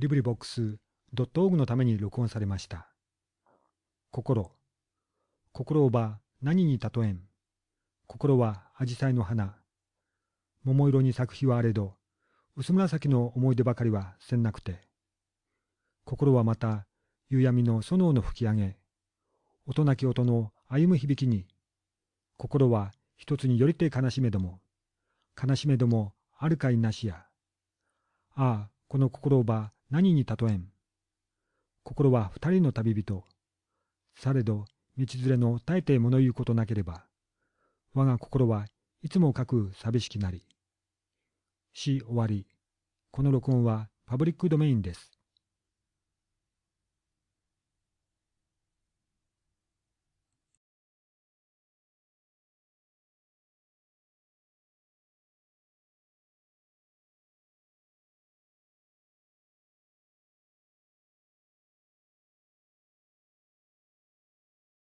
i ブリボックス .org のために録音されました。心。心をば何に例えん。心は紫陽花の花。桃色に咲く日はあれど、薄紫の思い出ばかりはせんなくて。心はまた、夕闇のソの吹き上げ。音なき音の歩む響きに。心は一つによりて悲しめども。悲しめどもあるかいなしや。ああ、この心ば何に例えん心は二人の旅人。されど、道連れの大抵物言うことなければ、我が心はいつもかく寂しきなり。し終わり。この録音はパブリックドメインです。